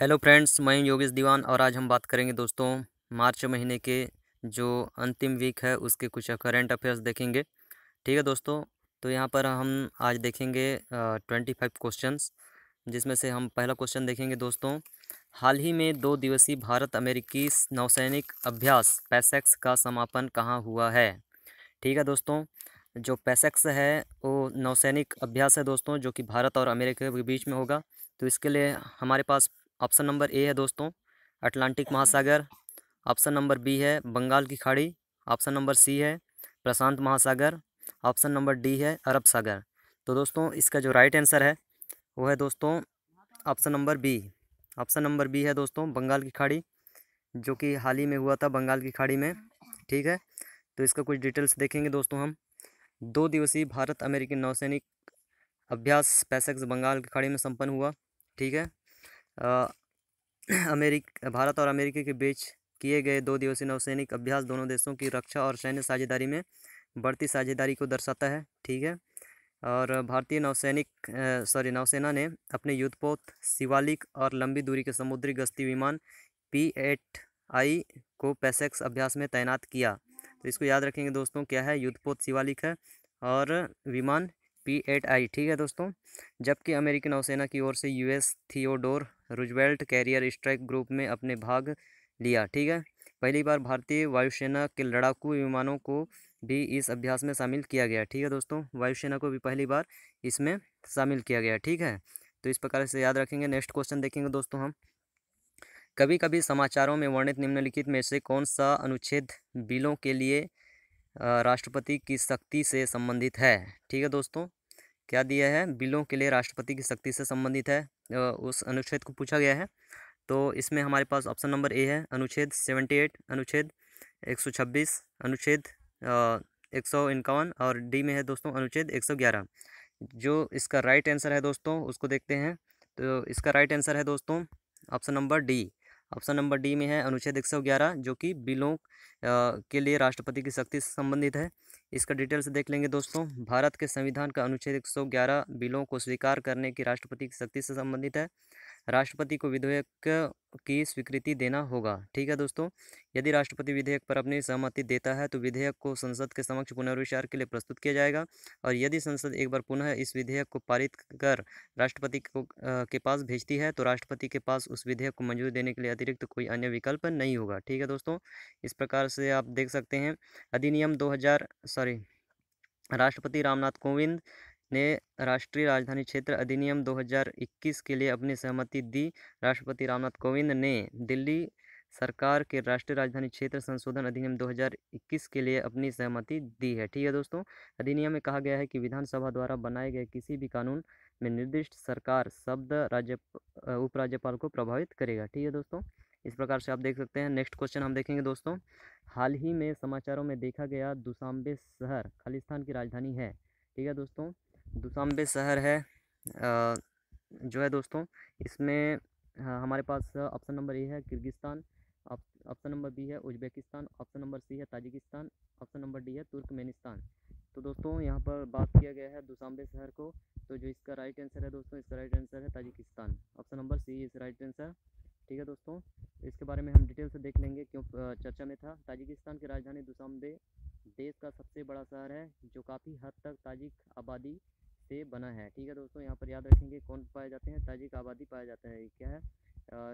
Hello friends मैं योगेश दीवान और आज हम बात करेंगे दोस्तों मार्च महीने के जो अंतिम वीक है उसके कुछ करेंट अफेयर्स देखेंगे ठीक है दोस्तों तो यहाँ पर हम आज देखेंगे ट्वेंटी फाइव क्वेश्चन जिसमें से हम पहला क्वेश्चन देखेंगे दोस्तों हाल ही में दो दिवसीय भारत अमेरिकी नौसैनिक अभ्यास पैसेक्स का समापन कहाँ हुआ है ठीक है दोस्तों जो पैसेक्स है वो नौसैनिक अभ्यास है दोस्तों जो कि भारत और अमेरिका के बीच में होगा तो इसके लिए हमारे पास ऑप्शन नंबर ए है दोस्तों अटलांटिक अच्छा। महासागर ऑप्शन नंबर बी है बंगाल की खाड़ी ऑप्शन नंबर सी है प्रशांत महासागर ऑप्शन नंबर डी है अरब सागर तो दोस्तों इसका जो राइट आंसर है वो है दोस्तों option number B option number B है दोस्तों बंगाल की खाड़ी जो कि हाल ही में हुआ था बंगाल की खाड़ी में ठीक है तो इसका कुछ डिटेल्स देखेंगे दोस्तों हम दो दिवसीय भारत अमेरिकी नौसैनिक अभ्यास पैसेक्स बंगाल की खाड़ी में संपन्न हुआ ठीक है अमेरिक भारत और अमेरिका के बीच किए गए दो दिवसीय नौसैनिक अभ्यास दोनों देशों की रक्षा और सैन्य साझेदारी में बढ़ती साझेदारी को दर्शाता है ठीक है और भारतीय नौसैनिक सॉरी नौसेना ने अपने युद्धपोत शिवालिक और लंबी दूरी के समुद्री गश्ती विमान पी एट आई को पैसेक्स अभ्यास में तैनात किया तो इसको याद रखेंगे दोस्तों क्या है युद्धपोत शिवालिक है और विमान पी एट आई ठीक है दोस्तों जबकि अमेरिकी नौसेना की ओर से US Theodore Roosevelt carrier strike group में अपने भाग लिया ठीक है पहली बार भारतीय वायुसेना के लड़ाकू विमानों को भी इस अभ्यास में शामिल किया गया ठीक है दोस्तों वायुसेना को भी पहली बार इसमें शामिल किया गया ठीक है तो इस प्रकार से याद रखेंगे नेक्स्ट क्वेश्चन देखेंगे दोस्तों हम कभी कभी समाचारों में वर्णित निम्नलिखित में से कौन सा अनुच्छेद बिलों के लिए राष्ट्रपति की शक्ति से संबंधित है ठीक है दोस्तों क्या दिया है बिलों के लिए राष्ट्रपति की शक्ति से संबंधित है उस अनुच्छेद को पूछा गया है तो इसमें हमारे पास ऑप्शन नंबर ए है अनुच्छेद सेवेंटी एट अनुच्छेद एक सौ छब्बीस अनुच्छेद एक सौ इक्यावन और डी में है दोस्तों अनुच्छेद एक सौ ग्यारह जो इसका राइट आंसर है दोस्तों उसको देखते हैं तो इसका राइट आंसर है दोस्तों option number D option number D में है अनुच्छेद एक सौ ग्यारह जो कि बिलों के लिए राष्ट्रपति की शक्ति से संबंधित है इसका डिटेल से देख लेंगे दोस्तों भारत के संविधान का अनुच्छेद 111 बिलों को स्वीकार करने की राष्ट्रपति की शक्ति से संबंधित है राष्ट्रपति को विधेयक की स्वीकृति देना होगा ठीक है दोस्तों यदि राष्ट्रपति विधेयक पर अपनी सहमति देता है तो विधेयक को संसद के समक्ष पुनर्विचार के लिए प्रस्तुत किया जाएगा और यदि संसद एक बार पुनः इस विधेयक को पारित कर राष्ट्रपति को आ, के पास भेजती है तो राष्ट्रपति के पास उस विधेयक को मंजूरी देने के लिए अतिरिक्त तो कोई अन्य विकल्प नहीं होगा ठीक है दोस्तों इस प्रकार से आप देख सकते हैं अधिनियम दो सॉरी राष्ट्रपति रामनाथ कोविंद ने राष्ट्रीय राजधानी क्षेत्र अधिनियम 2021 के लिए अपनी सहमति दी राष्ट्रपति रामनाथ कोविंद ने दिल्ली सरकार के राष्ट्रीय राजधानी क्षेत्र संशोधन अधिनियम 2021 के लिए अपनी सहमति दी है ठीक है दोस्तों अधिनियम में कहा गया है कि विधानसभा द्वारा बनाए गए किसी भी कानून में निर्दिष्ट सरकार शब्द राज्य उपराज्यपाल को प्रभावित करेगा ठीक है दोस्तों इस प्रकार से आप देख सकते हैं नेक्स्ट क्वेश्चन हम देखेंगे दोस्तों हाल ही में समाचारों में देखा गया दुसांबे शहर खालिस्तान की राजधानी है ठीक है दोस्तों दुशांबे शहर है जो है दोस्तों इसमें हमारे पास ऑप्शन नंबर ए है किर्गिस्तान ऑप्शन नंबर बी है उज्बेकिस्तान ऑप्शन नंबर सी है ताजिकिस्तान ऑप्शन नंबर डी है तुर्कमेनिस्तान तो दोस्तों यहाँ पर बात किया गया है दुशांबे शहर को तो जो इसका राइट आंसर है दोस्तों इसका राइट आंसर है ताजिकिस्तान ऑप्शन नंबर सी इस राइट आंसर ठीक है दोस्तों इसके बारे में हम डिटेल से देख लेंगे क्यों चर्चा में था ताजिकिस्तान की राजधानी दुशांबे देश का सबसे बड़ा शहर है जो काफ़ी हद तक ताजिक आबादी से बना है ठीक है दोस्तों यहाँ पर याद रखेंगे कौन पाए जाते हैं ताजिक आबादी पाया जाता है क्या है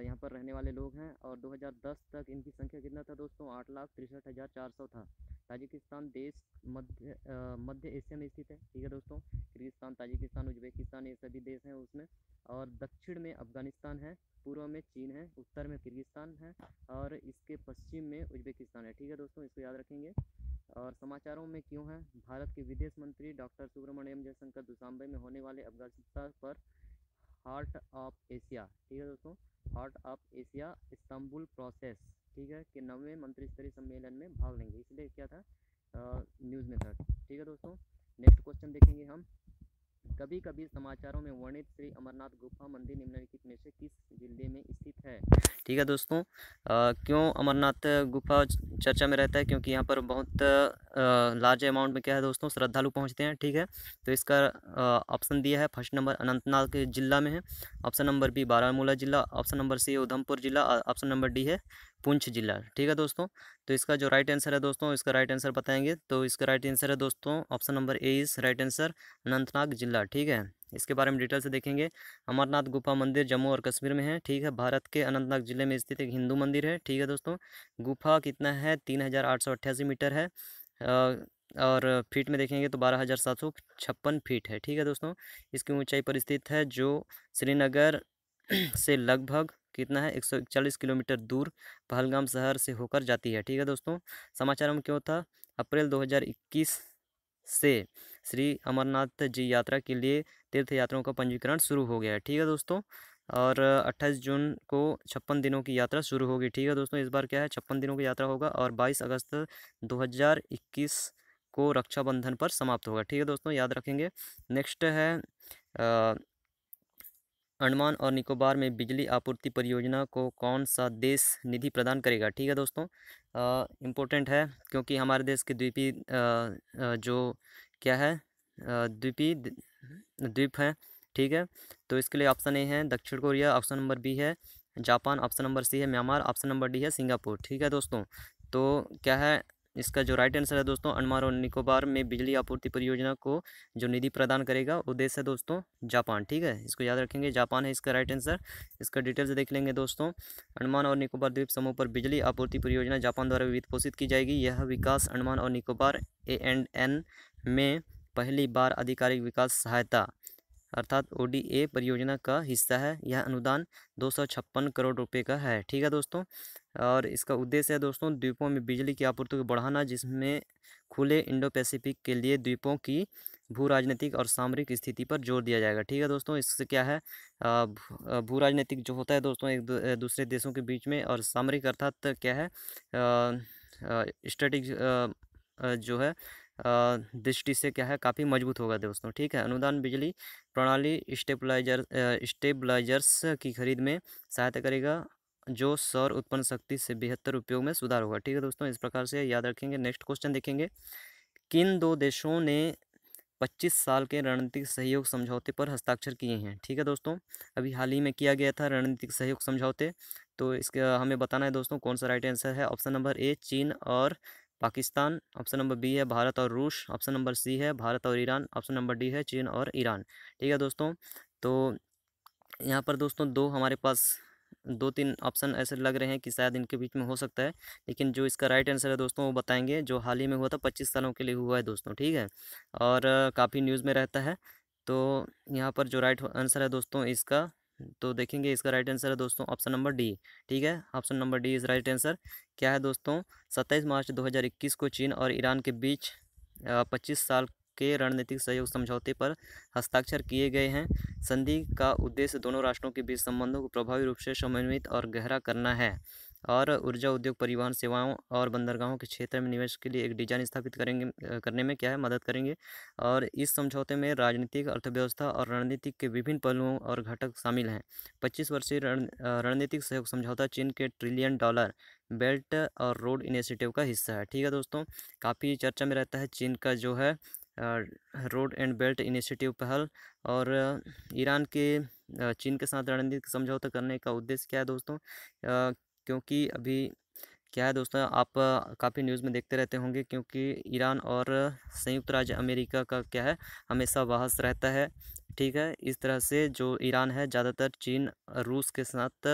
यहाँ पर रहने वाले लोग हैं और 2010 तक इनकी संख्या कितना था दोस्तों आठ लाख तिरसठ हज़ार चार सौ था ताजिकिस्तान देश मध्य मध्य एशिया में स्थित है ठीक है दोस्तों किर्गिस्तान ताजिकिस्तान उज्बेकिस्तान ये सभी देश हैं उसमें और दक्षिण में अफगानिस्तान है पूर्व में चीन है उत्तर में किर्गिस्तान है और इसके पश्चिम में उज्बेकिस्तान है ठीक है दोस्तों इसको याद रखेंगे और समाचारों में क्यों है भारत के विदेश मंत्री डॉक्टर सुब्रमण्यम जयशंकर दुशांबे में होने वाले अफगानिस्तान पर हार्ट ऑफ एशिया ठीक है दोस्तों heart of Asia Istanbul process ठीक है कि नवे मंत्री स्तरीय सम्मेलन में भाग लेंगे इसलिए क्या था न्यूज़ में था ठीक है दोस्तों नेक्स्ट क्वेश्चन देखेंगे हम कभी कभी समाचारों में वर्णित श्री अमरनाथ गुफा मंदिर निम्नलिखित में से किस जिले में स्थित है ठीक है दोस्तों आ, क्यों अमरनाथ गुफा चर्चा में रहता है क्योंकि यहाँ पर बहुत लार्ज अमाउंट में क्या है दोस्तों श्रद्धालु पहुँचते हैं ठीक है तो इसका ऑप्शन दिया है फर्स्ट नंबर अनंतनाग जिला में है ऑप्शन नंबर बी बारामूला जिला ऑप्शन नंबर सी उधमपुर जिला ऑप्शन नंबर डी है पुंछ जिला ठीक है दोस्तों तो इसका जो राइट आंसर है दोस्तों इसका राइट आंसर बताएंगे तो इसका राइट आंसर है दोस्तों ऑप्शन नंबर ए इस राइट आंसर अनंतनाग जिला ठीक है इसके बारे में डिटेल से देखेंगे अमरनाथ गुफा मंदिर जम्मू और कश्मीर में है ठीक है भारत के अनंतनाग जिले में स्थित एक हिंदू मंदिर है ठीक है दोस्तों गुफा कितना है तीन हज़ार आठ सौ अट्ठासी मीटर है और फीट में देखेंगे तो बारह हज़ार सात सौ छप्पन फीट है ठीक है दोस्तों इसकी ऊंचाई पर स्थित है जो श्रीनगर से लगभग कितना है एक सौ इकचालीस किलोमीटर दूर पहलगाम शहर से होकर जाती है ठीक है दोस्तों समाचार में क्यों था अप्रैल 2021 से श्री अमरनाथ जी यात्रा के लिए तीर्थ यात्राओं का पंजीकरण शुरू हो गया है ठीक है दोस्तों और 28 जून को छप्पन दिनों की यात्रा शुरू होगी ठीक है दोस्तों इस बार क्या है छप्पन दिनों की यात्रा होगा और बाईस अगस्त दो को रक्षाबंधन पर समाप्त होगा ठीक है दोस्तों याद रखेंगे नेक्स्ट है आ, अंडमान और निकोबार में बिजली आपूर्ति परियोजना को कौन सा देश निधि प्रदान करेगा ठीक है दोस्तों इम्पोर्टेंट है क्योंकि हमारे देश के द्वीपी जो क्या है द्वीपी द्वीप हैं ठीक है तो इसके लिए ऑप्शन ए है दक्षिण कोरिया ऑप्शन नंबर बी है जापान ऑप्शन नंबर सी है म्यांमार ऑप्शन नंबर डी है सिंगापुर ठीक है दोस्तों तो क्या है इसका जो राइट आंसर है दोस्तों अंडमान और निकोबार में बिजली आपूर्ति परियोजना को जो निधि प्रदान करेगा वो देश है दोस्तों जापान ठीक है इसको याद रखेंगे जापान है इसका राइट आंसर इसका डिटेल्स देख लेंगे दोस्तों अंडमान और निकोबार द्वीप समूह पर बिजली आपूर्ति परियोजना जापान द्वारा वित्त पोषित की जाएगी यह विकास अंडमान और निकोबार ए एंड एन में पहली बार आधिकारिक विकास सहायता अर्थात ओ परियोजना का हिस्सा है यह अनुदान दो करोड़ रुपए का है ठीक है दोस्तों और इसका उद्देश्य है दोस्तों द्वीपों में बिजली की आपूर्ति को बढ़ाना जिसमें खुले इंडो पैसिफिक के लिए द्वीपों की भू राजनीतिक और सामरिक स्थिति पर जोर दिया जाएगा ठीक है दोस्तों इससे क्या है भू राजनीतिक जो होता है दोस्तों एक दूसरे देशों के बीच में और सामरिक अर्थात क्या है स्ट्रेटिक जो है दृष्टि से क्या है काफ़ी मजबूत होगा दोस्तों ठीक है अनुदान बिजली प्रणाली स्टेबलाइजर स्टेबलाइजर्स की खरीद में सहायता करेगा जो सौर उत्पन्न शक्ति से बेहतर उपयोग में सुधार होगा ठीक है दोस्तों इस प्रकार से याद रखेंगे नेक्स्ट क्वेश्चन देखेंगे किन दो देशों ने 25 साल के रणनीतिक सहयोग समझौते पर हस्ताक्षर किए हैं ठीक है दोस्तों अभी हाल ही में किया गया था रणनीतिक सहयोग समझौते तो इसके हमें बताना है दोस्तों कौन सा राइट आंसर है ऑप्शन नंबर ए चीन और पाकिस्तान ऑप्शन नंबर बी है भारत और रूस ऑप्शन नंबर सी है भारत और ईरान ऑप्शन नंबर डी है चीन और ईरान ठीक है दोस्तों तो यहाँ पर दोस्तों दो हमारे पास दो तीन ऑप्शन ऐसे लग रहे हैं कि शायद इनके बीच में हो सकता है लेकिन जो इसका राइट आंसर है दोस्तों वो बताएंगे जो हाल ही में हुआ था पच्चीस सालों के लिए हुआ है दोस्तों ठीक है और काफ़ी न्यूज़ में रहता है तो यहाँ पर जो राइट आंसर है दोस्तों इसका तो देखेंगे इसका राइट आंसर है दोस्तों ऑप्शन नंबर डी ठीक है option number D is right answer क्या है दोस्तों सत्ताईस मार्च इक्कीस को चीन और ईरान के बीच पच्चीस साल के रणनीतिक सहयोग समझौते पर हस्ताक्षर किए गए हैं संधि का उद्देश्य दोनों राष्ट्रों के बीच संबंधों को प्रभावी रूप से समन्वित और गहरा करना है और ऊर्जा उद्योग परिवहन सेवाओं और बंदरगाहों के क्षेत्र में निवेश के लिए एक डिजाइन स्थापित करेंगे करने में क्या है मदद करेंगे और इस समझौते में राजनीतिक अर्थव्यवस्था और रणनीतिक के विभिन्न पहलुओं और घटक शामिल हैं पच्चीस वर्षीय रणनीतिक सहयोग समझौता चीन के ट्रिलियन डॉलर बेल्ट और रोड इनिशिएटिव का हिस्सा है ठीक है दोस्तों काफ़ी चर्चा में रहता है चीन का जो है रोड एंड बेल्ट इनिशिएटिव पहल और ईरान के चीन के साथ रणनीतिक समझौता करने का उद्देश्य क्या है दोस्तों क्योंकि अभी क्या है दोस्तों आप काफ़ी न्यूज़ में देखते रहते होंगे क्योंकि ईरान और संयुक्त राज्य अमेरिका का क्या है हमेशा बहस रहता है ठीक है इस तरह से जो ईरान है ज़्यादातर चीन रूस के साथ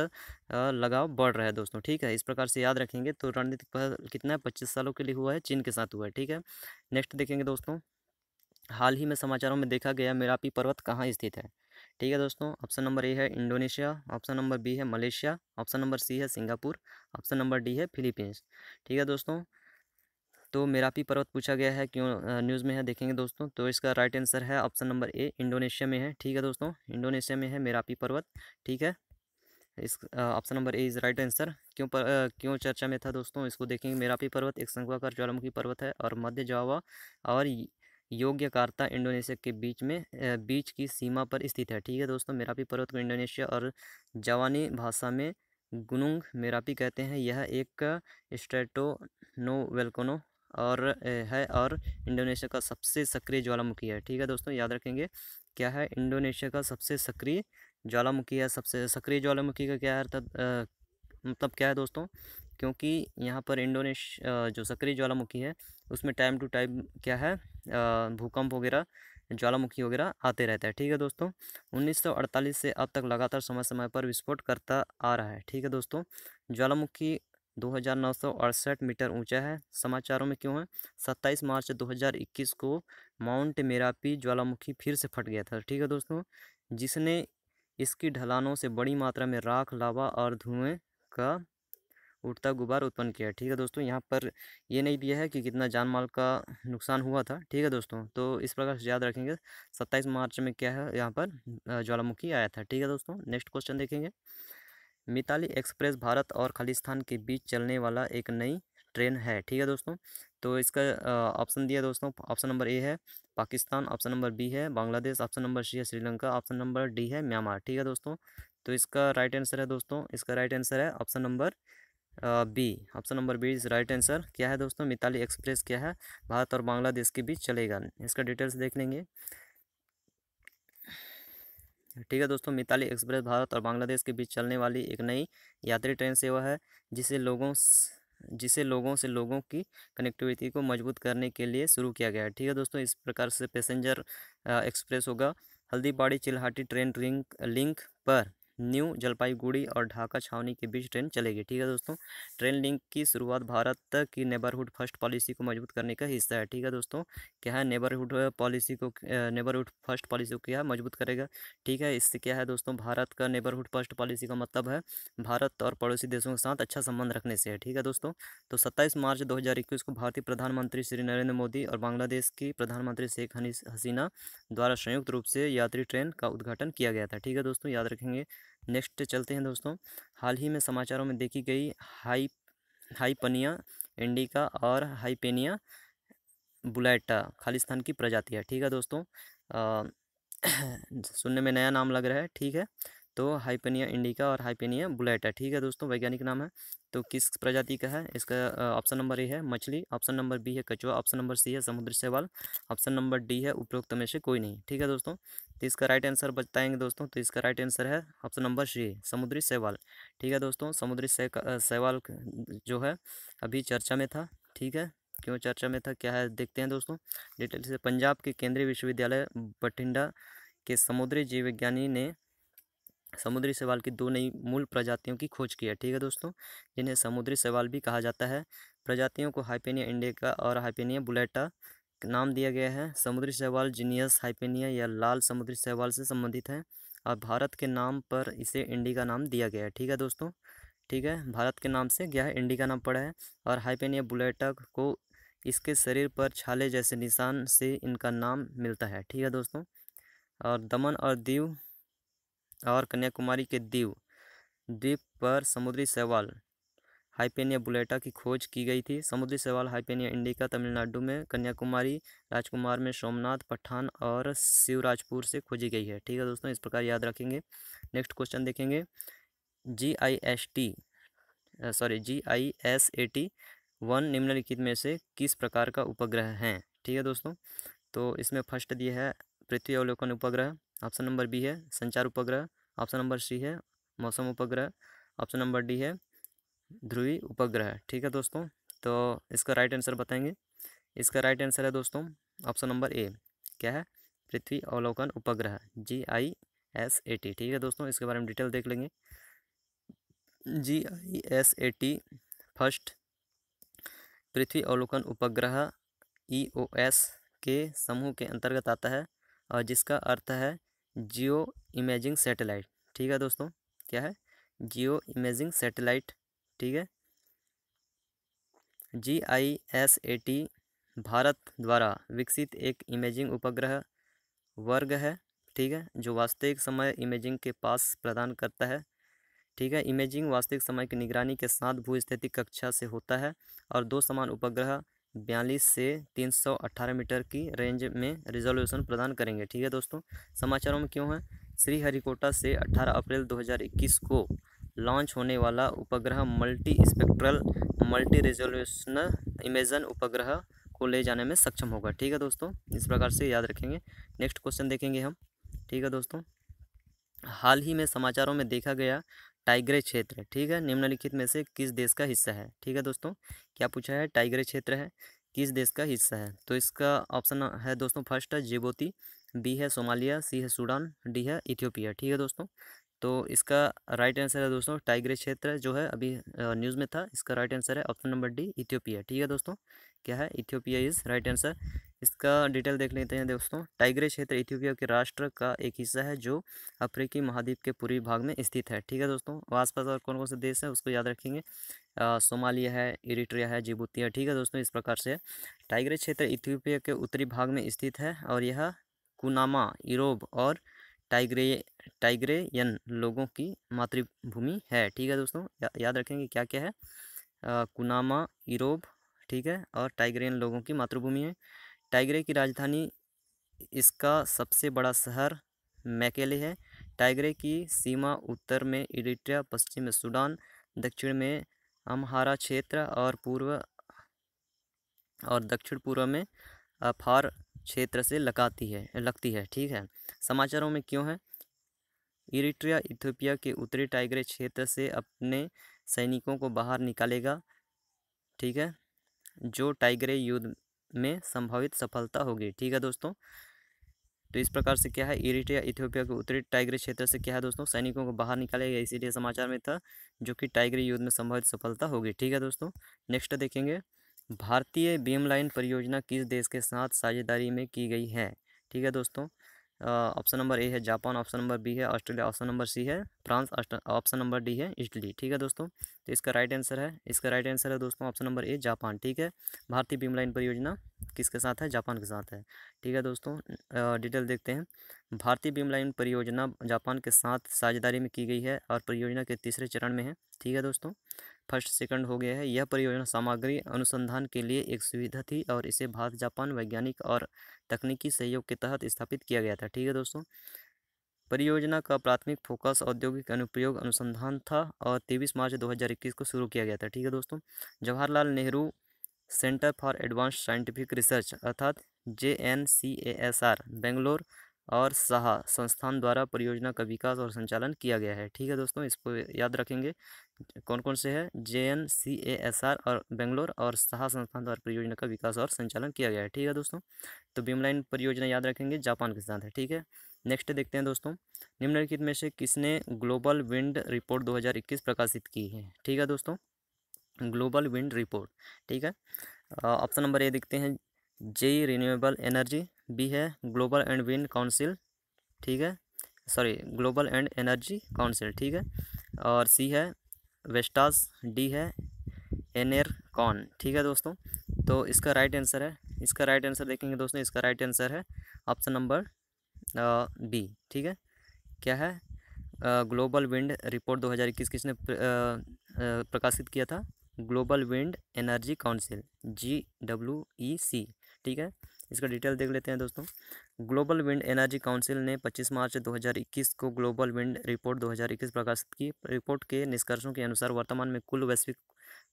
लगाव बढ़ रहा है दोस्तों ठीक है इस प्रकार से याद रखेंगे तो रणनीतिक पहल कितना है पच्चीस सालों के लिए हुआ है चीन के साथ हुआ है ठीक है नेक्स्ट देखेंगे दोस्तों हाल ही में समाचारों में देखा गया मेरापी पर्वत कहाँ स्थित है ठीक है दोस्तों ऑप्शन नंबर ए है इंडोनेशिया ऑप्शन नंबर बी है मलेशिया ऑप्शन नंबर सी है सिंगापुर ऑप्शन नंबर डी है फिलीपींस ठीक है दोस्तों तो मेरापी पर्वत पूछा गया है क्यों न्यूज़ में है देखेंगे दोस्तों तो इसका राइट आंसर है ऑप्शन नंबर ए इंडोनेशिया में है ठीक है दोस्तों इंडोनेशिया में है मेरापी पर्वत ठीक है इस option number A is right answer क्यों पर, आ, क्यों चर्चा में था दोस्तों इसको देखेंगे मेरापी पर्वत एक शंकुआकार ज्वालामुखी पर्वत है और मध्य जावा और योग्यकार्ता इंडोनेशिया के बीच में बीच की सीमा पर स्थित है ठीक है दोस्तों मेरापी पर्वत को इंडोनेशिया और जवानी भाषा में गुनुंग मेरापी कहते हैं यह एक स्ट्रेटोनो वेल्कोनो और है और इंडोनेशिया का सबसे सक्रिय ज्वालामुखी है ठीक है दोस्तों याद रखेंगे क्या है इंडोनेशिया का सबसे सक्रिय ज्वालामुखी है सबसे सक्रिय ज्वालामुखी का क्या अर्थ अर्थात मतलब क्या है दोस्तों क्योंकि यहाँ पर इंडोनेश जो सक्रिय ज्वालामुखी है उसमें टाइम टू टाइम क्या है भूकंप वगैरह ज्वालामुखी वगैरह आते रहते हैं ठीक है दोस्तों 1948 से अब तक लगातार समय समय पर विस्फोट करता आ रहा है ठीक है दोस्तों ज्वालामुखी दो मीटर ऊंचा है समाचारों में क्यों है 27 मार्च 2021 को माउंट मेरापी ज्वालामुखी फिर से फट गया था ठीक है दोस्तों जिसने इसकी ढलानों से बड़ी मात्रा में राख लावा और धुएँ का उठता गुबार उत्पन्न किया ठीक है दोस्तों यहाँ पर ये नहीं दिया है कि कितना जान माल का नुकसान हुआ था ठीक है दोस्तों तो इस प्रकार से याद रखेंगे सत्ताईस मार्च में क्या है यहाँ पर ज्वालामुखी आया था ठीक है दोस्तों नेक्स्ट क्वेश्चन देखेंगे मिताली एक्सप्रेस भारत और खालिस्तान के बीच चलने वाला एक नई ट्रेन है ठीक है दोस्तों तो इसका ऑप्शन दिया दोस्तों ऑप्शन नंबर ए है पाकिस्तान ऑप्शन नंबर बी है बांग्लादेश ऑप्शन नंबर सी है श्रीलंका ऑप्शन नंबर डी है म्यांमार ठीक है दोस्तों तो इसका राइट आंसर है दोस्तों इसका राइट आंसर है option number B option number B is right answer क्या है दोस्तों मिताली एक्सप्रेस क्या है भारत और बांग्लादेश के बीच चलेगा इसका डिटेल्स देख लेंगे ठीक है दोस्तों मिताली एक्सप्रेस भारत और बांग्लादेश के बीच चलने वाली एक नई यात्री ट्रेन सेवा है जिसे लोगों जिसे लोगों से लोगों की कनेक्टिविटी को मजबूत करने के लिए शुरू किया गया है ठीक है दोस्तों इस प्रकार से पैसेंजर एक्सप्रेस होगा हल्दीबाड़ी चिल्हाटी ट्रेन रिंक लिंक पर न्यू जलपाईगुड़ी और ढाका छावनी के बीच ट्रेन चलेगी ठीक है दोस्तों ट्रेन लिंक की शुरुआत भारत की नेबरहुड फर्स्ट पॉलिसी को मजबूत करने का हिस्सा है ठीक है दोस्तों क्या है नेबरहुड पॉलिसी को नेबरहुड फर्स्ट पॉलिसी को क्या मजबूत करेगा ठीक है इससे क्या है दोस्तों भारत का नेबरहुड फर्स्ट पॉलिसी का मतलब है भारत और पड़ोसी देशों के साथ अच्छा संबंध रखने से है ठीक है दोस्तों तो सत्ताईस मार्च दो को भारतीय प्रधानमंत्री श्री नरेंद्र मोदी और बांग्लादेश की प्रधानमंत्री शेख हसीना द्वारा संयुक्त रूप से यात्री ट्रेन का उद्घाटन किया गया था ठीक है दोस्तों याद रखेंगे नेक्स्ट चलते हैं दोस्तों हाल ही में समाचारों में देखी गई हाई हाईपनिया इंडिका और हाईपेनिया बुलेटा खालिस्तान की प्रजाति है ठीक है दोस्तों आ, सुनने में नया नाम लग रहा है ठीक है तो हाइपेनिया इंडिका और हाइपेनिया बुलेटा ठीक है दोस्तों वैज्ञानिक नाम है तो किस प्रजाति का है इसका ऑप्शन नंबर ए है मछली ऑप्शन नंबर बी है कछुआ ऑप्शन नंबर सी है समुद्र सेवाल ऑप्शन नंबर डी है उपरोक्त में से कोई नहीं ठीक है दोस्तों तो इसका राइट आंसर बताएंगे दोस्तों तो इसका राइट आंसर है ऑप्शन नंबर सी समुद्री सेवाल ठीक है दोस्तों समुद्री सेवाल जो है अभी चर्चा में था ठीक है क्यों चर्चा में था क्या है देखते हैं दोस्तों डिटेल से पंजाब के केंद्रीय विश्वविद्यालय बठिंडा के समुद्री जीव विज्ञानी ने समुद्री सवाल की दो नई मूल प्रजातियों की खोज की है ठीक है दोस्तों जिन्हें समुद्री सवाल भी कहा जाता है प्रजातियों को हाइपेनिया इंडिका और हाइपेनिया बुलेटा नाम दिया गया है समुद्री सवाल जीनियस हाइपेनिया या लाल समुद्री सवाल से संबंधित है और भारत के नाम पर इसे इंडिका नाम दिया गया है ठीक है दोस्तों ठीक है भारत के नाम से गया है इंडिका नाम पड़ा है और हाइपेनिया बुलेटा को इसके शरीर पर छाले जैसे निशान से इनका नाम मिलता है ठीक है दोस्तों और दमन और दीव और कन्याकुमारी के दीव द्वीप पर समुद्री सवाल हाइपेनिया बुलेटा की खोज की गई थी समुद्री सवाल हाइपेनिया इंडिका तमिलनाडु में कन्याकुमारी राजकुमार में सोमनाथ पठान और शिवराजपुर से खोजी गई है ठीक है दोस्तों इस प्रकार याद रखेंगे नेक्स्ट क्वेश्चन देखेंगे G I S T sorry G I S A T one निम्नलिखित में से किस प्रकार का उपग्रह है ठीक है दोस्तों तो इसमें फर्स्ट दिया है पृथ्वी अवलोकन उपग्रह ऑप्शन नंबर बी है संचार उपग्रह ऑप्शन नंबर सी है मौसम उपग्रह ऑप्शन नंबर डी है ध्रुवी उपग्रह ठीक है दोस्तों तो इसका राइट आंसर बताएंगे इसका राइट आंसर है दोस्तों ऑप्शन नंबर ए क्या है पृथ्वी अवलोकन उपग्रह जी आई एस ए टी ठीक है दोस्तों इसके बारे में डिटेल देख लेंगे G I S A T first पृथ्वी अवलोकन उपग्रह ई ओ एस के समूह के अंतर्गत आता है और जिसका अर्थ है जियो इमेजिंग सैटेलाइट ठीक है दोस्तों क्या है जियो इमेजिंग सैटेलाइट ठीक है G I S A T Bharat द्वारा विकसित एक इमेजिंग उपग्रह वर्ग है ठीक है जो वास्तविक समय इमेजिंग के पास प्रदान करता है ठीक है इमेजिंग वास्तविक समय की निगरानी के साथ स्थिति कक्षा से होता है और दो समान उपग्रह बयालीस से तीन सौ अट्ठारह मीटर की रेंज में रिजोल्यूशन प्रदान करेंगे ठीक है दोस्तों समाचारों में क्यों है श्रीहरिकोटा से 18 अप्रैल 2021 को लॉन्च होने वाला उपग्रह multi spectral multi resolution imaging उपग्रह को ले जाने में सक्षम होगा ठीक है दोस्तों इस प्रकार से याद रखेंगे नेक्स्ट क्वेश्चन देखेंगे हम ठीक है दोस्तों हाल ही में समाचारों में देखा गया टाइग्रे क्षेत्र ठीक है निम्नलिखित में से किस देश का हिस्सा है ठीक है दोस्तों क्या पूछा है टाइग्रे क्षेत्र है किस देश का हिस्सा है तो इसका ऑप्शन है दोस्तों फर्स्ट है जिबोती बी है सोमालिया सी है सूडान डी है इथियोपिया ठीक है दोस्तों तो इसका राइट आंसर है दोस्तों टाइग्रे क्षेत्र जो है अभी न्यूज़ में था इसका राइट आंसर है ऑप्शन नंबर डी इथियोपिया ठीक है दोस्तों क्या है इथियोपिया इज़ राइट आंसर इसका डिटेल देख लेते हैं दोस्तों टाइग्रे क्षेत्र इथियोपिया के राष्ट्र का एक हिस्सा है जो अफ्रीकी महाद्वीप के पूर्वी भाग में स्थित है ठीक है दोस्तों आसपास और कौन कौन से देश हैं उसको याद रखेंगे सोमालिया है इरिट्रिया है जिबूतिया ठीक है दोस्तों इस प्रकार से टाइग्रे क्षेत्र इथियोपिया के उत्तरी भाग में स्थित है और यह कुनामा यूरोप और टाइग्रे टाइग्रेयन लोगों की मातृभूमि है ठीक है दोस्तों या, याद रखेंगे क्या क्या है आ, कुनामा यूरोप ठीक है और टाइग्रेन लोगों की मातृभूमि है टाइगरे की राजधानी इसका सबसे बड़ा शहर मैकेले है टाइगरे की सीमा उत्तर में इरिट्रिया पश्चिम में सूडान दक्षिण में अमहारा क्षेत्र और पूर्व और दक्षिण पूर्व में अफार क्षेत्र से लगाती है लगती है ठीक है समाचारों में क्यों है इरिट्रिया इथोपिया के उत्तरी टाइगरे क्षेत्र से अपने सैनिकों को बाहर निकालेगा ठीक है जो टाइगरे युद्ध में संभावित सफलता होगी ठीक है दोस्तों तो इस प्रकार से क्या है इरिट या इथियोपिया के उत्तरी टाइग्री क्षेत्र से क्या है दोस्तों सैनिकों को बाहर निकाला गया इसीलिए समाचार में था जो कि टाइग्री युद्ध में संभावित सफलता होगी ठीक है दोस्तों नेक्स्ट देखेंगे भारतीय बीम लाइन परियोजना किस देश के साथ साझेदारी में की गई है ठीक है दोस्तों ऑप्शन नंबर ए है जापान ऑप्शन नंबर बी है ऑस्ट्रेलिया ऑप्शन नंबर सी है फ्रांस ऑप्शन नंबर डी है इटली ठीक है दोस्तों तो इसका राइट आंसर है इसका राइट आंसर है दोस्तों ऑप्शन नंबर ए जापान ठीक है भारतीय बीमलाइन परियोजना किसके साथ है जापान के साथ है ठीक है दोस्तों डिटेल देखते हैं भारतीय बीमलाइन परियोजना जापान के साथ साझेदारी में की गई है और परियोजना के तीसरे चरण में है ठीक है दोस्तों फर्स्ट सेकंड हो गया है यह परियोजना सामग्री अनुसंधान के लिए एक सुविधा थी और इसे भारत जापान वैज्ञानिक और तकनीकी सहयोग के तहत स्थापित किया गया था ठीक है दोस्तों परियोजना का प्राथमिक फोकस औद्योगिक अनुप्रयोग अनुसंधान था और तेईस मार्च दो को शुरू किया गया था ठीक है दोस्तों Jawaharlal Nehru centre for advance scientific research अर्थात J N C A S R Bangalore और शाह संस्थान द्वारा परियोजना का विकास और संचालन किया गया है ठीक है दोस्तों इसको याद रखेंगे कौन कौन से है J N C A S R और बेंगलोर और साहा संस्थान द्वारा परियोजना का विकास और संचालन किया गया है ठीक है दोस्तों तो बीमलाइन परियोजना याद रखेंगे जापान के साथ है ठीक है नेक्स्ट देखते हैं दोस्तों निम्नलिखित में से किसने ग्लोबल विंड रिपोर्ट दो प्रकाशित की है ठीक है दोस्तों ग्लोबल विंड रिपोर्ट ठीक है ऑप्शन नंबर ए देखते हैं जे रिन्यूएबल एनर्जी बी है ग्लोबल एंड विंड काउंसिल ठीक है sorry global and energy council ठीक है और सी है वेस्टास डी है एनएर कॉन ठीक है दोस्तों तो इसका राइट आंसर है इसका राइट आंसर देखेंगे दोस्तों इसका राइट आंसर है ऑप्शन नंबर बी ठीक है क्या है ग्लोबल विंड रिपोर्ट 2021 किसने प्र, आ, आ, प्रकाशित किया था global wind energy council G W E C ठीक है इसका डिटेल देख लेते हैं दोस्तों ग्लोबल विंड एनर्जी काउंसिल ने 25 मार्च 2021 को ग्लोबल विंड रिपोर्ट 2021 प्रकाशित की रिपोर्ट के निष्कर्षों के अनुसार वर्तमान में कुल वैश्विक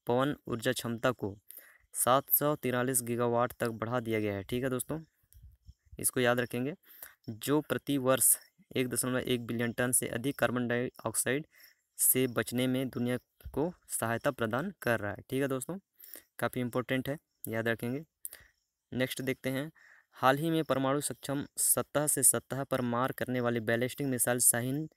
पवन ऊर्जा क्षमता को सात सौ तिरालीस गीगावाट तक बढ़ा दिया गया है ठीक है दोस्तों इसको याद रखेंगे जो प्रति वर्ष एक दशमलव एक बिलियन टन से अधिक कार्बन डाइऑक्साइड से बचने में दुनिया को सहायता प्रदान कर रहा है ठीक है दोस्तों काफ़ी इंपॉर्टेंट है याद रखेंगे नेक्स्ट देखते हैं हाल ही में परमाणु सक्षम सतह से सतह पर मार करने वाली ballistic missile Shaheen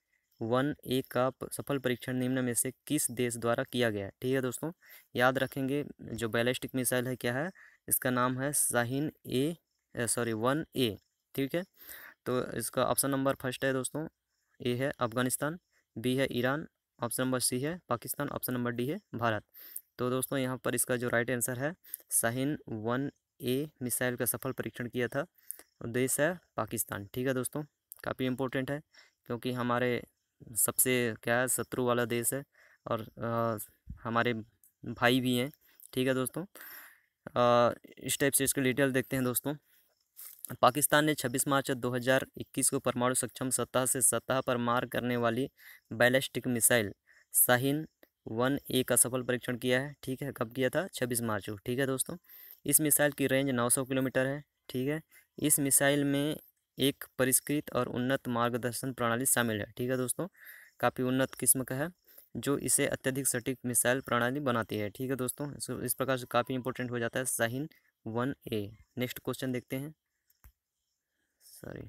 one A का सफल परीक्षण निम्न में से किस देश द्वारा किया गया है ठीक है दोस्तों याद रखेंगे जो बैलिस्टिक मिसाइल है क्या है इसका नाम है साहिन ए सॉरी वन ए ठीक है तो इसका ऑप्शन नंबर फर्स्ट है दोस्तों ए है अफगानिस्तान बी है ईरान ऑप्शन नंबर सी है पाकिस्तान ऑप्शन नंबर डी है भारत तो दोस्तों यहाँ पर इसका जो राइट आंसर है साहिन वन ए मिसाइल का सफल परीक्षण किया था देश है पाकिस्तान ठीक है दोस्तों काफ़ी इम्पोर्टेंट है क्योंकि हमारे सबसे क्या है शत्रु वाला देश है और आ, हमारे भाई भी हैं ठीक है दोस्तों आ, इस टाइप से इसके डिटेल देखते हैं दोस्तों पाकिस्तान ने 26 मार्च 2021 को परमाणु सक्षम सतह से सतह पर मार करने वाली ballistic missile Shaheen one A का सफल परीक्षण किया है ठीक है कब किया था 26 मार्च को ठीक है दोस्तों इस मिसाइल की रेंज 900 किलोमीटर है ठीक है इस मिसाइल में एक परिष्कृत और उन्नत मार्गदर्शन प्रणाली शामिल है ठीक है दोस्तों काफ़ी उन्नत किस्म का है जो इसे अत्यधिक सटीक मिसाइल प्रणाली बनाती है ठीक है दोस्तों इस प्रकार से काफ़ी इंपॉर्टेंट हो जाता है Shaheen one A next question देखते हैं sorry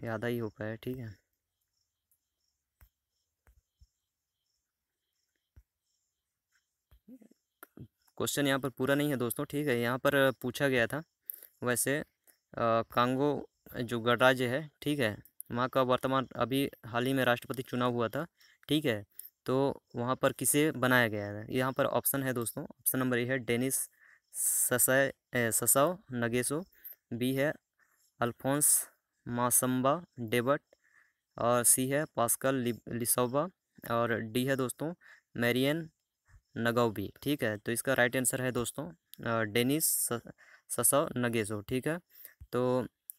ज़्यादा ही हो पाया ठीक है क्वेश्चन यहाँ पर पूरा नहीं है दोस्तों ठीक है यहाँ पर पूछा गया था वैसे आ, कांगो जो गणराज्य है ठीक है वहाँ का वर्तमान अभी हाल ही में राष्ट्रपति चुनाव हुआ था ठीक है तो वहाँ पर किसे बनाया गया है यहाँ पर ऑप्शन है दोस्तों ऑप्शन नंबर ए है डेनिस ससय ससव नगेसो बी है अल्फोंस मासम्बा डेबट और सी है पास्कल लिसोबा और डी है दोस्तों मेरियन नगोबी ठीक है तो इसका राइट आंसर है दोस्तों डेनिस ससव नगेसो ठीक है तो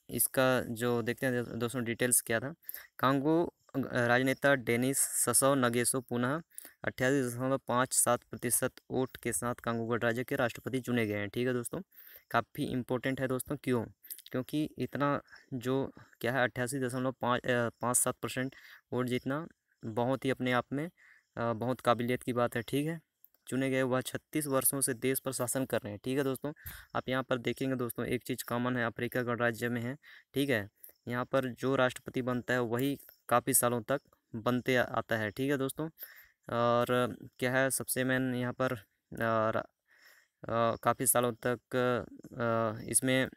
इसका जो देखते हैं दोस्तों डिटेल्स क्या था कांगो राजनेता डेनिस ससो नगेसो पुनः अट्ठासी दशमलव पाँच सात प्रतिशत वोट के साथ कांगो गणराज्य के राष्ट्रपति चुने गए हैं ठीक है दोस्तों काफ़ी इम्पोर्टेंट है दोस्तों क्यों क्योंकि इतना जो क्या है अट्ठासी दशमलव पाँच पाँच सात परसेंट वोट जीतना बहुत ही अपने आप में बहुत काबिलियत की बात है ठीक है चुने गए वह छत्तीस वर्षों से देश पर शासन कर रहे हैं ठीक है दोस्तों आप यहाँ पर देखेंगे दोस्तों एक चीज़ कॉमन है अफ्रीका गणराज्य में है ठीक है यहाँ पर जो राष्ट्रपति बनता है वही काफ़ी सालों तक बनते आता है ठीक है दोस्तों और क्या है सबसे मैन यहाँ पर काफ़ी सालों तक इसमें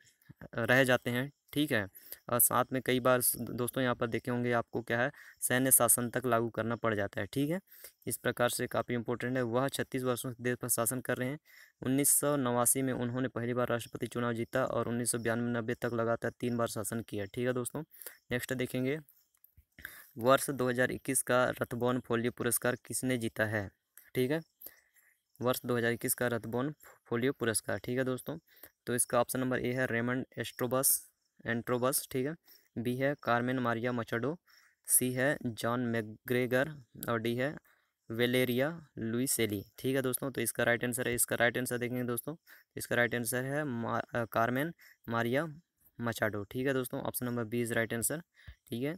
रह जाते हैं ठीक है और साथ में कई बार दोस्तों यहाँ पर देखे होंगे आपको क्या है सैन्य शासन तक लागू करना पड़ जाता है ठीक है इस प्रकार से काफ़ी इंपॉर्टेंट है वह छत्तीस वर्षों से देश पर शासन कर रहे हैं उन्नीस में उन्होंने पहली बार राष्ट्रपति चुनाव जीता और उन्नीस सौ तक लगातार तीन बार शासन किया ठीक है दोस्तों नेक्स्ट देखेंगे वर्ष 2021 का रतबोन फोलियो पुरस्कार किसने जीता है ठीक है वर्ष 2021 का रथबोन फोलियो पुरस्कार ठीक है दोस्तों तो इसका ऑप्शन नंबर ए है रेमंड एस्ट्रोबस एंट्रोबस ठीक है बी है कार्मेन मारिया मचाडो सी है जॉन मैग्रेगर और डी है वेलेरिया लुइसेली ठीक है दोस्तों तो इसका राइट आंसर है इसका राइट आंसर देखेंगे दोस्तों इसका राइट आंसर है मा, मारिया मचाडो ठीक है दोस्तों option number B is right answer ठीक है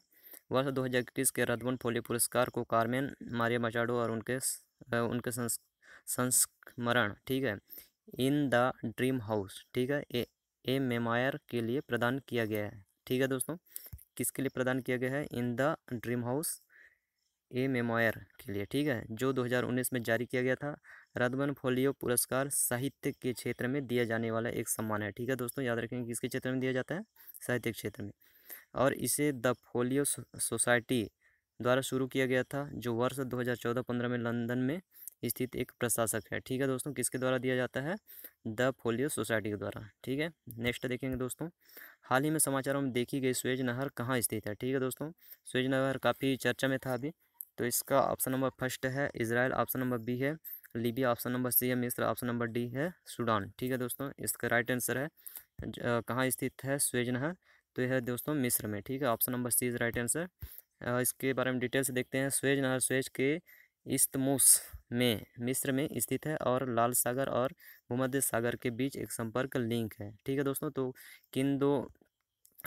वर्ष दो हज़ार इक्कीस के रदवन फोले पुरस्कार को कारमेन मारिया मचाडो और उनके उनके संस संस्मरण ठीक है इन द ड्रीम हाउस ठीक है ए ए मेमायर के लिए प्रदान किया गया है ठीक है दोस्तों किसके लिए प्रदान किया गया है in the dream house a memoir के लिए ठीक है जो 2019 में जारी किया गया था रदमन फोलियो पुरस्कार साहित्य के क्षेत्र में दिया जाने वाला एक सम्मान है ठीक है दोस्तों याद रखेंगे किसके क्षेत्र में दिया जाता है साहित्य क्षेत्र में और इसे द फोलियो सोसाइटी द्वारा शुरू किया गया था जो वर्ष दो हज़ार में लंदन में स्थित एक प्रशासक है ठीक है दोस्तों किसके द्वारा दिया जाता है द फोलियो सोसाइटी के द्वारा ठीक है नेक्स्ट देखेंगे दोस्तों हाल ही में समाचारों में देखी गई स्वेज नहर कहाँ स्थित है ठीक है दोस्तों स्वेज नहर काफ़ी चर्चा में था अभी तो इसका ऑप्शन नंबर फर्स्ट है इसराइल ऑप्शन नंबर बी है लीबिया ऑप्शन नंबर सी है मिस्र ऑप्शन नंबर डी है सूडान ठीक है दोस्तों इसका राइट आंसर है कहाँ स्थित है स्वेज नहर तो यह है दोस्तों मिस्र में ठीक है option number C is right answer इसके बारे में डिटेल से देखते हैं स्वेज नहर स्वेज के इस्तमोस में मिस्र में स्थित है और लाल सागर और भूमध्य सागर के बीच एक संपर्क लिंक है ठीक है दोस्तों तो किन दो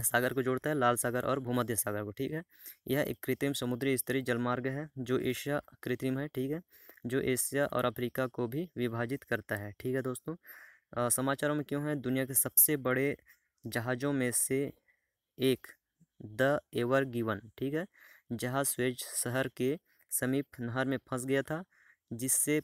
सागर को जोड़ता है लाल सागर और भूमध्य सागर को ठीक है यह एक कृत्रिम समुद्री स्तरीय जलमार्ग है जो एशिया कृत्रिम है ठीक है जो एशिया और अफ्रीका को भी विभाजित करता है ठीक है दोस्तों आ, समाचारों में क्यों है दुनिया के सबसे बड़े जहाज़ों में से एक द एवर गिवन ठीक है जहाज स्वेज शहर के समीप नहर में फंस गया था जिससे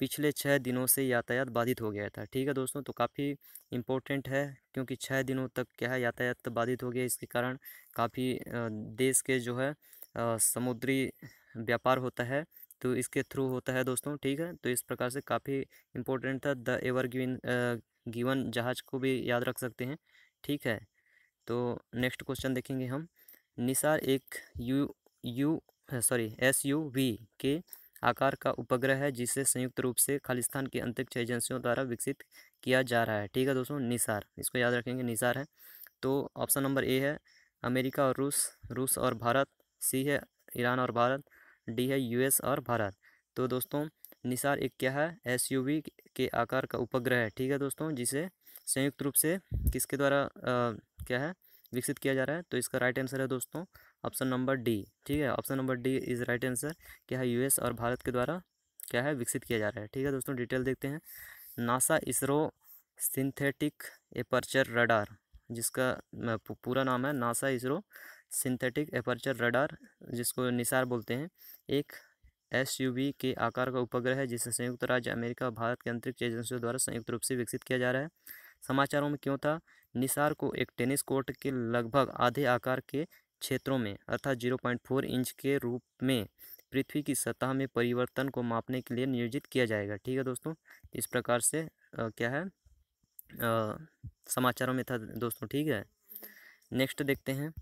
पिछले छः दिनों से यातायात बाधित हो गया था ठीक है दोस्तों तो काफ़ी इम्पोर्टेंट है क्योंकि छः दिनों तक क्या है यातायात बाधित हो गया इसके कारण काफ़ी देश के जो है समुद्री व्यापार होता है तो इसके थ्रू होता है दोस्तों ठीक है तो इस प्रकार से काफ़ी इम्पोर्टेंट था द एवर गिविन गिवन जहाज को भी याद रख सकते हैं ठीक है तो नेक्स्ट क्वेश्चन देखेंगे हम निसार एक U U sorry S U V के आकार का उपग्रह है जिसे संयुक्त रूप से खालिस्तान की अंतरिक्ष एजेंसियों द्वारा विकसित किया जा रहा है ठीक है दोस्तों निसार इसको याद रखेंगे निसार है तो ऑप्शन नंबर ए है अमेरिका और रूस रूस और भारत सी है ईरान और भारत डी है यूएस और भारत तो दोस्तों निसार एक क्या है एसयूवी के आकार का उपग्रह है ठीक है दोस्तों जिसे संयुक्त रूप से किसके द्वारा क्या है विकसित किया जा रहा है तो इसका राइट आंसर है दोस्तों ऑप्शन नंबर डी ठीक है option number D is right answer क्या है हाँ, यूएस और भारत के द्वारा क्या है विकसित किया जा रहा है ठीक है दोस्तों डिटेल देखते हैं NASA ISRO synthetic aperture radar जिसका पूरा नाम है NASA ISRO synthetic aperture radar जिसको निसार बोलते हैं एक एस के आकार का उपग्रह है जिसे संयुक्त राज्य अमेरिका और भारत के अंतरिक्ष एजेंसियों द्वारा संयुक्त रूप से विकसित किया जा रहा है समाचारों में क्यों था निसार को एक टेनिस कोर्ट के लगभग आधे आकार के क्षेत्रों में अर्थात जीरो पॉइंट फोर इंच के रूप में पृथ्वी की सतह में परिवर्तन को मापने के लिए नियोजित किया जाएगा ठीक है दोस्तों इस प्रकार से आ, क्या है आ, समाचारों में था दोस्तों ठीक है नेक्स्ट देखते हैं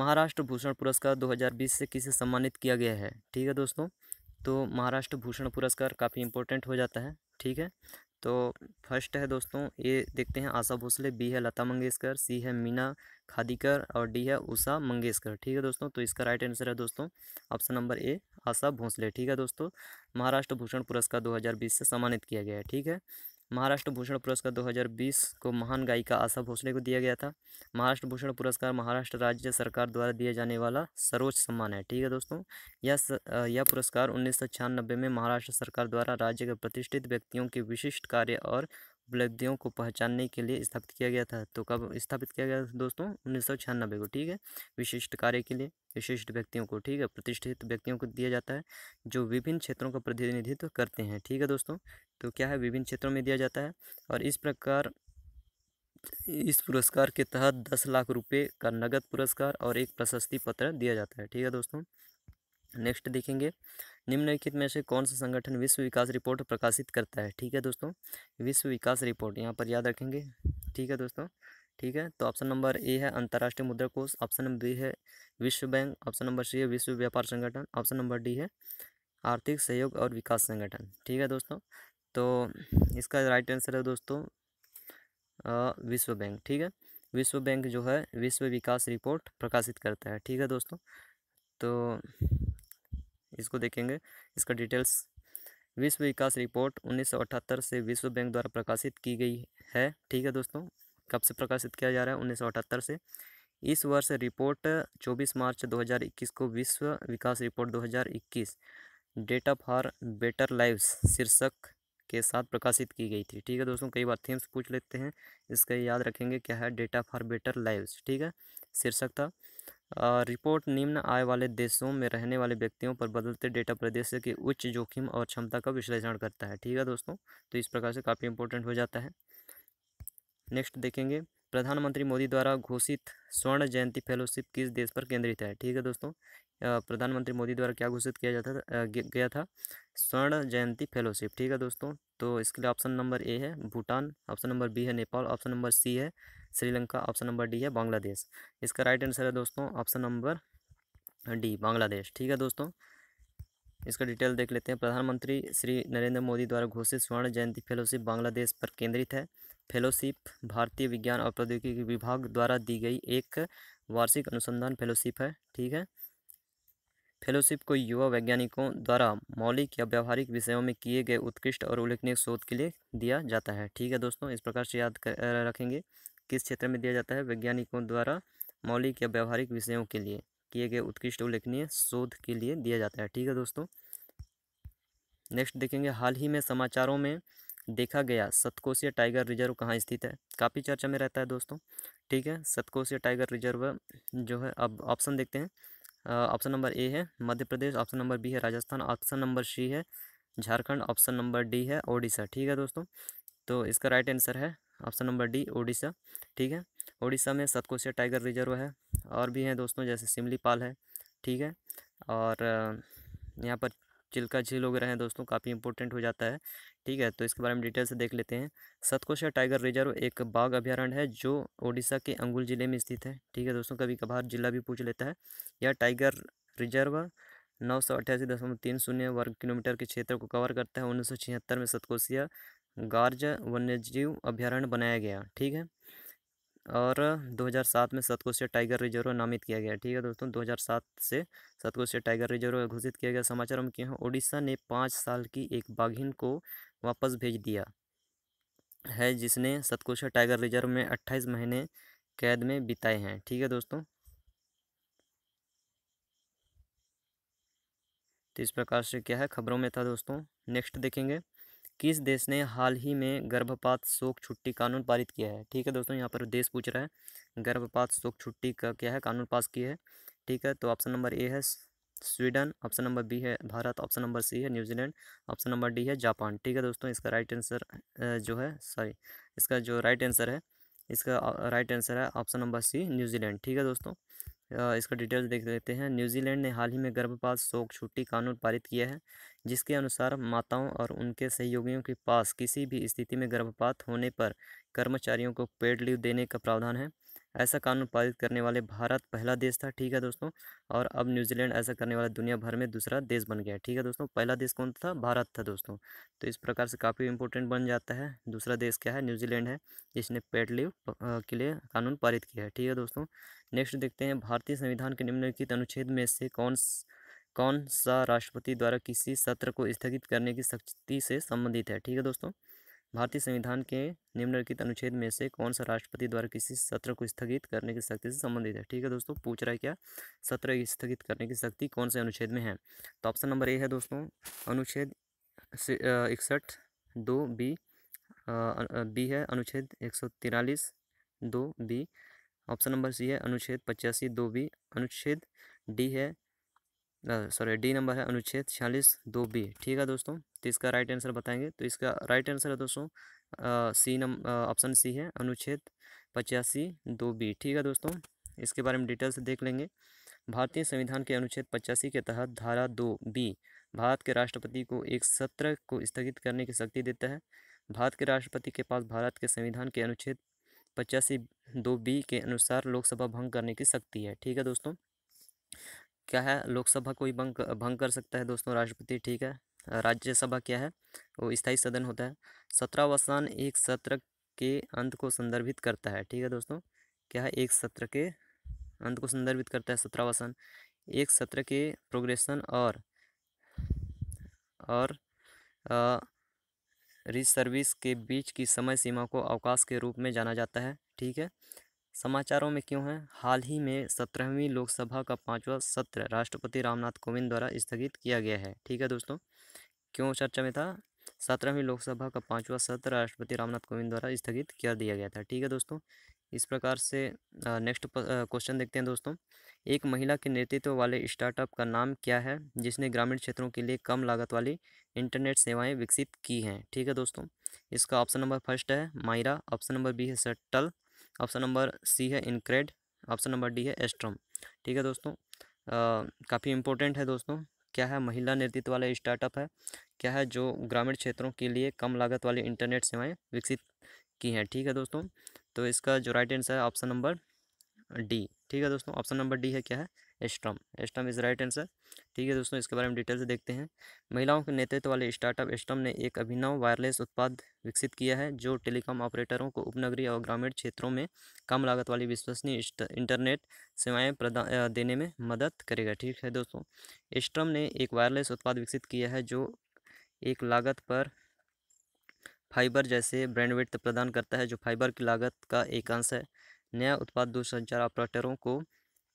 महाराष्ट्र भूषण पुरस्कार 2020 से किसे सम्मानित किया गया है ठीक है दोस्तों तो महाराष्ट्र भूषण पुरस्कार काफ़ी इंपॉर्टेंट हो जाता है ठीक है तो फर्स्ट है दोस्तों ये देखते हैं आशा भोसले बी है लता मंगेशकर सी है मीना खादीकर और डी है उषा मंगेशकर ठीक है दोस्तों तो इसका राइट आंसर है दोस्तों option number A Asha Bhosle ठीक है दोस्तों महाराष्ट्र भूषण पुरस्कार 2020 से सम्मानित किया गया है ठीक है महाराष्ट्र भूषण पुरस्कार 2020 को महान गायिका आशा भोसले को दिया गया था महाराष्ट्र भूषण पुरस्कार महाराष्ट्र राज्य सरकार द्वारा दिया जाने वाला सर्वोच्च सम्मान है ठीक है दोस्तों यह यह पुरस्कार उन्नीस में महाराष्ट्र सरकार द्वारा राज्य के प्रतिष्ठित व्यक्तियों के विशिष्ट कार्य और उपलब्धियों को पहचानने के लिए स्थापित किया गया था तो कब स्थापित किया गया था दोस्तों उन्नीस सौ छियानबे को ठीक है विशिष्ट कार्य के लिए विशिष्ट व्यक्तियों को ठीक है प्रतिष्ठित व्यक्तियों को दिया जाता है जो विभिन्न क्षेत्रों का प्रतिनिधित्व करते हैं ठीक है दोस्तों तो क्या है विभिन्न क्षेत्रों में दिया जाता है और इस प्रकार इस पुरस्कार के तहत दस लाख रुपये का नगद पुरस्कार और एक प्रशस्ति पत्र दिया जाता है ठीक है दोस्तों नेक्स्ट देखेंगे निम्नलिखित में से कौन सा संगठन विश्व विकास रिपोर्ट प्रकाशित करता है ठीक है दोस्तों विश्व विकास रिपोर्ट यहाँ पर याद रखेंगे ठीक है दोस्तों ठीक है तो ऑप्शन नंबर ए है अंतर्राष्ट्रीय मुद्रा कोष ऑप्शन नंबर बी है विश्व बैंक ऑप्शन नंबर सी है विश्व व्यापार संगठन ऑप्शन नंबर डी है आर्थिक सहयोग और विकास संगठन ठीक है दोस्तों तो इसका राइट आंसर है दोस्तों विश्व बैंक ठीक है विश्व बैंक जो है विश्व विकास रिपोर्ट प्रकाशित करता है ठीक है दोस्तों तो इसको देखेंगे इसका डिटेल्स विश्व विकास रिपोर्ट 1978 से विश्व बैंक द्वारा प्रकाशित की गई है ठीक है दोस्तों कब से प्रकाशित किया जा रहा है उन्नीस से इस वर्ष रिपोर्ट 24 मार्च 2021 को विश्व विकास report 2021 data for better lives शीर्षक के साथ प्रकाशित की गई थी ठीक है दोस्तों कई बार थीम्स पूछ लेते हैं इसका याद रखेंगे क्या है डेटा फॉर बेटर लाइव्स ठीक है शीर्षक था रिपोर्ट निम्न आय वाले देशों में रहने वाले व्यक्तियों पर बदलते डेटा प्रदेश के उच्च जोखिम और क्षमता का विश्लेषण करता है ठीक है दोस्तों तो इस प्रकार से काफ़ी इंपॉर्टेंट हो जाता है नेक्स्ट देखेंगे प्रधानमंत्री मोदी द्वारा घोषित स्वर्ण जयंती फेलोशिप किस देश पर केंद्रित है ठीक है दोस्तों प्रधानमंत्री मोदी द्वारा क्या घोषित किया जाता था गया था स्वर्ण जयंती फेलोशिप ठीक है दोस्तों तो इसके लिए ऑप्शन नंबर ए है भूटान ऑप्शन नंबर बी है नेपाल ऑप्शन नंबर सी है श्रीलंका ऑप्शन नंबर डी है बांग्लादेश इसका राइट आंसर है दोस्तों ऑप्शन नंबर डी बांग्लादेश ठीक है दोस्तों इसका डिटेल देख लेते हैं प्रधानमंत्री श्री नरेंद्र मोदी द्वारा घोषित स्वर्ण जयंती फेलोशिप बांग्लादेश पर केंद्रित है फेलोशिप भारतीय विज्ञान और प्रौद्योगिकी विभाग द्वारा दी गई एक वार्षिक अनुसंधान फेलोशिप है ठीक है फेलोशिप को युवा वैज्ञानिकों द्वारा मौलिक या व्यावहारिक विषयों में किए गए उत्कृष्ट और उल्लेखनीय शोध के लिए दिया जाता है ठीक है दोस्तों इस प्रकार से याद कर रखेंगे किस क्षेत्र में दिया जाता है वैज्ञानिकों द्वारा मौलिक या व्यावहारिक विषयों के लिए किए गए उत्कृष्ट उल्लेखनीय शोध के लिए दिया जाता है ठीक है दोस्तों नेक्स्ट देखेंगे हाल ही में समाचारों में देखा गया सतकोसिया टाइगर रिजर्व कहाँ स्थित है काफ़ी चर्चा में रहता है दोस्तों ठीक है सतकोसिया टाइगर रिजर्व जो है अब ऑप्शन देखते हैं ऑप्शन नंबर ए है Madhya Pradesh option number B है राजस्थान ऑप्शन नंबर सी है झारखंड ऑप्शन नंबर डी है ओडिशा ठीक है दोस्तों तो इसका राइट आंसर है ऑप्शन नंबर डी ओडिशा ठीक है ओडिशा में सतकोसिया टाइगर रिजर्व है और भी हैं दोस्तों जैसे पाल है ठीक है और यहाँ पर चिल्का झील वगैरह हैं दोस्तों काफ़ी इंपॉर्टेंट हो जाता है ठीक है तो इसके बारे में डिटेल से देख लेते हैं सतकोशिया टाइगर रिजर्व एक बाघ अभ्यारण्य है जो ओडिशा के अंगुल जिले में स्थित है ठीक है दोस्तों कभी कभार जिला भी पूछ लेता है यह टाइगर रिजर्व नौ सौ अट्ठासी दशमलव तीन शून्य वर्ग किलोमीटर के क्षेत्र को कवर करता है उन्नीस सौ छिहत्तर में सतकोशिया गार्ज वन्यजीव अभ्यारण्य बनाया गया ठीक है और 2007 में सतकोशिया टाइगर रिजर्व नामित किया गया ठीक है दोस्तों 2007 से सतकोशिया टाइगर रिजर्व घोषित किया गया समाचार हम किए हैं उड़ीसा ने पाँच साल की एक बाघिन को वापस भेज दिया है जिसने सतकोशिया टाइगर रिजर्व में अट्ठाईस महीने कैद में बिताए हैं ठीक है दोस्तों तो इस प्रकार से क्या है खबरों में था दोस्तों नेक्स्ट देखेंगे किस देश ने हाल ही में गर्भपात शोक छुट्टी कानून पारित किया है ठीक है दोस्तों यहाँ पर देश पूछ रहा है गर्भपात शोक छुट्टी का क्या है कानून पास किया है ठीक है तो ऑप्शन नंबर ए है स्वीडन ऑप्शन नंबर बी है भारत ऑप्शन नंबर सी है न्यूजीलैंड ऑप्शन नंबर डी है जापान ठीक है दोस्तों इसका राइट आंसर जो है सॉरी इसका जो राइट आंसर है इसका राइट आंसर है ऑप्शन नंबर सी न्यूजीलैंड ठीक है दोस्तों इसका डिटेल्स देख लेते हैं न्यूजीलैंड ने हाल ही में गर्भपात शोक छुट्टी कानून पारित किया है जिसके अनुसार माताओं और उनके सहयोगियों के पास किसी भी स्थिति में गर्भपात होने पर कर्मचारियों को पेड लीव देने का प्रावधान है ऐसा कानून पारित करने वाले भारत पहला देश था ठीक है दोस्तों और अब न्यूजीलैंड ऐसा करने वाला दुनिया भर में दूसरा देश बन गया ठीक है दोस्तों पहला देश कौन था भारत था दोस्तों तो इस प्रकार से काफ़ी इंपॉर्टेंट बन जाता है दूसरा देश क्या है न्यूजीलैंड है जिसने पेड लीव के लिए कानून पारित किया है ठीक है दोस्तों नेक्स्ट देखते हैं भारतीय संविधान के निम्नलिखित अनुच्छेद में से कौन कौन सा राष्ट्रपति द्वारा किसी सत्र को स्थगित करने की शक्ति से संबंधित है ठीक है दोस्तों भारतीय संविधान के निम्नलिखित अनुच्छेद में से कौन सा राष्ट्रपति द्वारा किसी सत्र को स्थगित करने की शक्ति से संबंधित है ठीक है दोस्तों पूछ रहा है क्या सत्र स्थगित करने की शक्ति कौन से अनुच्छेद में है तो ऑप्शन नंबर ए है दोस्तों अनुच्छेद इकसठ दो बी बी है अनुच्छेद एक सौ तिरालीस दो बी ऑप्शन नंबर सी है अनुच्छेद पचासी दो बी अनुच्छेद डी है सॉरी डी नंबर है अनुच्छेद छियालीस दो बी ठीक है दोस्तों तो इसका राइट आंसर बताएंगे तो इसका राइट आंसर है दोस्तों सी नंबर ऑप्शन सी है अनुच्छेद पचासी दो बी ठीक है दोस्तों इसके बारे में डिटेल से देख लेंगे भारतीय संविधान के अनुच्छेद पचासी के तहत धारा दो बी भारत के राष्ट्रपति को एक सत्र को स्थगित करने की शक्ति देता है भारत के राष्ट्रपति के पास भारत के संविधान के अनुच्छेद पचासी दो बी के अनुसार लोकसभा भंग करने की शक्ति है ठीक है दोस्तों क्या है लोकसभा कोई भंग भंग कर सकता है दोस्तों राष्ट्रपति ठीक है राज्यसभा क्या है वो स्थायी सदन होता है सत्रावसान एक सत्र के अंत को संदर्भित करता है ठीक है दोस्तों क्या है एक सत्र के अंत को संदर्भित करता है सत्रावसान एक सत्र के प्रोग्रेशन और और रिसर्विस के बीच की समय सीमा को अवकाश के रूप में जाना जाता है ठीक है समाचारों में क्यों है हाल ही में सत्रहवीं लोकसभा का पांचवा सत्र राष्ट्रपति रामनाथ कोविंद द्वारा स्थगित किया गया है ठीक है दोस्तों क्यों चर्चा में था सत्रहवीं लोकसभा का पांचवा सत्र राष्ट्रपति रामनाथ कोविंद द्वारा स्थगित कर दिया गया था ठीक है दोस्तों इस प्रकार से नेक्स्ट क्वेश्चन देखते हैं दोस्तों एक महिला के नेतृत्व वाले स्टार्टअप का नाम क्या है जिसने ग्रामीण क्षेत्रों के लिए कम लागत वाली इंटरनेट सेवाएं विकसित की हैं ठीक है दोस्तों इसका ऑप्शन नंबर फर्स्ट है मायरा ऑप्शन नंबर बी है सटल ऑप्शन नंबर सी है इनक्रेड ऑप्शन नंबर डी है एस्ट्रम ठीक है दोस्तों काफ़ी इंपॉर्टेंट है दोस्तों क्या है महिला नेतृत्व वाला स्टार्टअप है क्या है जो ग्रामीण क्षेत्रों के लिए कम लागत वाली इंटरनेट सेवाएं विकसित की हैं ठीक है दोस्तों तो इसका जो राइट आंसर है ऑप्शन नंबर डी ठीक है दोस्तों ऑप्शन नंबर डी है क्या है Astrum Astrum is right answer ठीक है दोस्तों इसके बारे में डिटेल से देखते हैं महिलाओं के नेतृत्व वाले स्टार्टअप एस्ट्रम ने एक अभिनव वायरलेस उत्पाद विकसित किया है जो टेलीकॉम ऑपरेटरों को उपनगरीय और ग्रामीण क्षेत्रों में कम लागत वाली विश्वसनीय इंटरनेट सेवाएं प्रदान देने में मदद करेगा ठीक है दोस्तों एस्ट्रम ने एक वायरलेस उत्पाद विकसित किया है जो एक लागत पर फाइबर जैसे ब्रैंडविड्थ प्रदान करता है जो फाइबर की लागत का एक अंश है नया उत्पाद दूरसंचार ऑपरेटरों को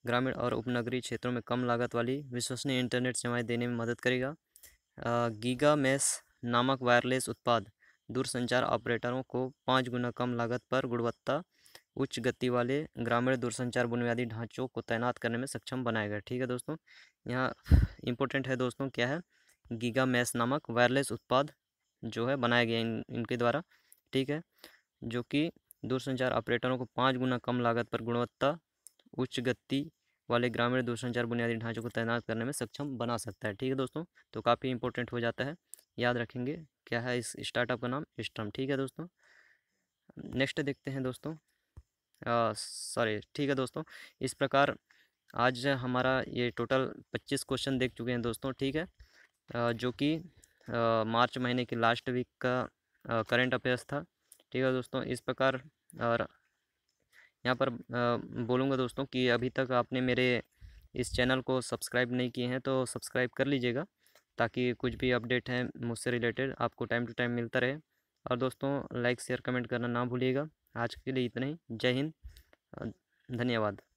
ग्रामीण और उपनगरीय क्षेत्रों में कम लागत वाली विश्वसनीय इंटरनेट सेवाएं देने में मदद करेगा गीगा मैस नामक वायरलेस उत्पाद दूरसंचार ऑपरेटरों को पाँच गुना कम लागत पर गुणवत्ता उच्च गति वाले ग्रामीण दूरसंचार बुनियादी ढांचों को तैनात करने में सक्षम बनाएगा ठीक है दोस्तों यहाँ इम्पोर्टेंट है दोस्तों क्या है गीगा मैस नामक वायरलेस उत्पाद जो है बनाया गया इन इनके द्वारा ठीक है जो कि दूरसंचार ऑपरेटरों को पाँच गुना कम लागत पर गुणवत्ता उच्च गति वाले ग्रामीण दूरसंचार बुनियादी ढांचे को तैनात करने में सक्षम बना सकता है ठीक है दोस्तों तो काफ़ी इंपॉर्टेंट हो जाता है याद रखेंगे क्या है इस स्टार्टअप का नाम स्ट्रम ठीक है दोस्तों नेक्स्ट देखते हैं दोस्तों सॉरी ठीक है दोस्तों इस प्रकार आज हमारा ये टोटल पच्चीस क्वेश्चन देख चुके हैं दोस्तों ठीक है आ, जो कि मार्च महीने की लास्ट वीक का करेंट अफेयर्स था ठीक है दोस्तों इस प्रकार और यहाँ पर बोलूँगा दोस्तों कि अभी तक आपने मेरे इस चैनल को सब्सक्राइब नहीं किए हैं तो सब्सक्राइब कर लीजिएगा ताकि कुछ भी अपडेट हैं मुझसे रिलेटेड आपको टाइम टू टाइम मिलता रहे और दोस्तों लाइक शेयर कमेंट करना ना भूलिएगा आज के लिए इतना ही जय हिंद धन्यवाद